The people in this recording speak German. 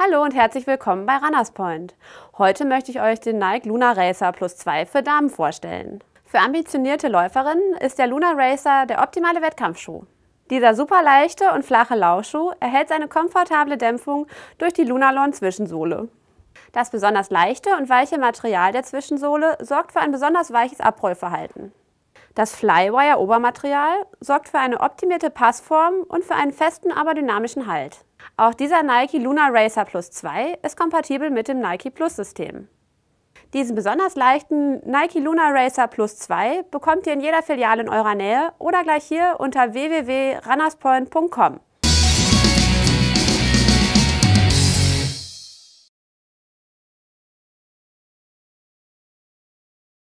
Hallo und herzlich willkommen bei Runners Point. Heute möchte ich euch den Nike Luna Racer Plus 2 für Damen vorstellen. Für ambitionierte Läuferinnen ist der Luna Racer der optimale Wettkampfschuh. Dieser super leichte und flache Laufschuh erhält seine komfortable Dämpfung durch die Lunalon Zwischensohle. Das besonders leichte und weiche Material der Zwischensohle sorgt für ein besonders weiches Abrollverhalten. Das Flywire-Obermaterial sorgt für eine optimierte Passform und für einen festen, aber dynamischen Halt. Auch dieser Nike Luna Racer Plus 2 ist kompatibel mit dem Nike Plus System. Diesen besonders leichten Nike Luna Racer Plus 2 bekommt ihr in jeder Filiale in eurer Nähe oder gleich hier unter www.runners.point.com.